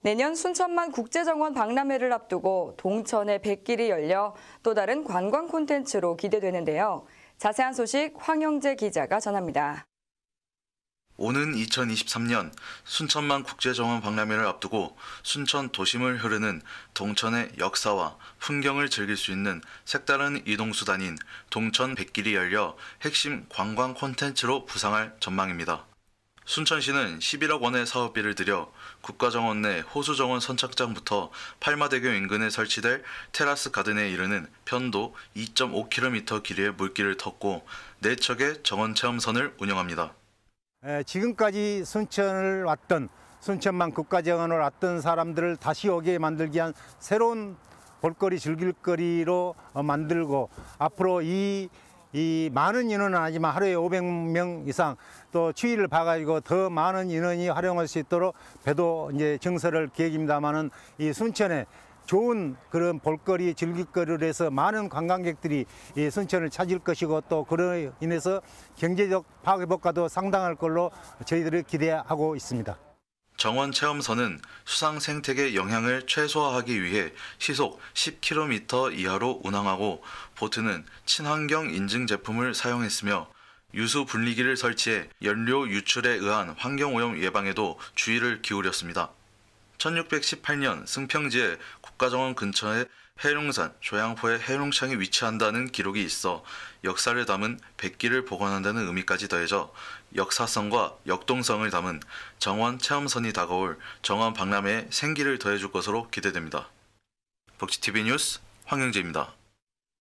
내년 순천만 국제정원 박람회를 앞두고 동천의 백길이 열려 또 다른 관광 콘텐츠로 기대되는데요. 자세한 소식 황영재 기자가 전합니다. 오는 2023년 순천만 국제정원 박람회를 앞두고 순천 도심을 흐르는 동천의 역사와 풍경을 즐길 수 있는 색다른 이동수단인 동천 백길이 열려 핵심 관광 콘텐츠로 부상할 전망입니다. 순천시는 11억 원의 사업비를 들여 국가정원 내 호수정원 선착장부터 팔마대교 인근에 설치될 테라스 가든에 이르는 편도 2.5km 길이의 물길을 텄고 4척의 정원 체험선을 운영합니다. 예, 지금까지 순천을 왔던 순천만 국가정원을 왔던 사람들을 다시 오게 만들기 위한 새로운 볼거리 즐길거리로 만들고 앞으로 이이 많은 인원은 아니지만 하루에 500명 이상 또추위를 봐가지고 더 많은 인원이 활용할 수 있도록 배도 이제 증설을 계획입니다만은 이 순천에 좋은 그런 볼거리, 즐길거리를 해서 많은 관광객들이 이 순천을 찾을 것이고 또 그로 인해서 경제적 파급 효과도 상당할 걸로 저희들이 기대하고 있습니다. 정원 체험선은 수상 생태계 영향을 최소화하기 위해 시속 10km 이하로 운항하고 보트는 친환경 인증 제품을 사용했으며 유수 분리기를 설치해 연료 유출에 의한 환경오염 예방에도 주의를 기울였습니다. 1618년 승평지의 국가정원 근처에 해룡산, 조양포의 해룡창이 위치한다는 기록이 있어 역사를 담은 백기를 복원한다는 의미까지 더해져 역사성과 역동성을 담은 정원 체험선이 다가올 정원 박람회에 생기를 더해줄 것으로 기대됩니다. 벅지TV 뉴스 황영재입니다.